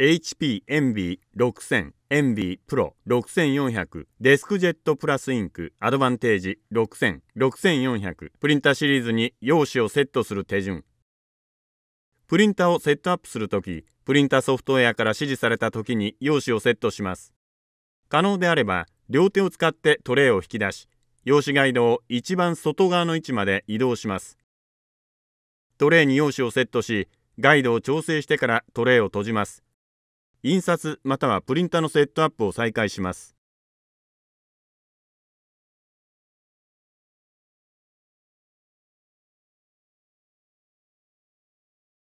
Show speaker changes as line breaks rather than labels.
HP エンビー6000エンビープロ6400デスクジェットプラスインクアドバンテージ60006400プリンタシリーズに用紙をセットする手順プリンタをセットアップするときプリンタソフトウェアから指示されたときに用紙をセットします可能であれば両手を使ってトレイを引き出し用紙ガイドを一番外側の位置まで移動しますトレイに用紙をセットしガイドを調整してからトレイを閉じます印刷またはプリンタのセ
ットアップを再開します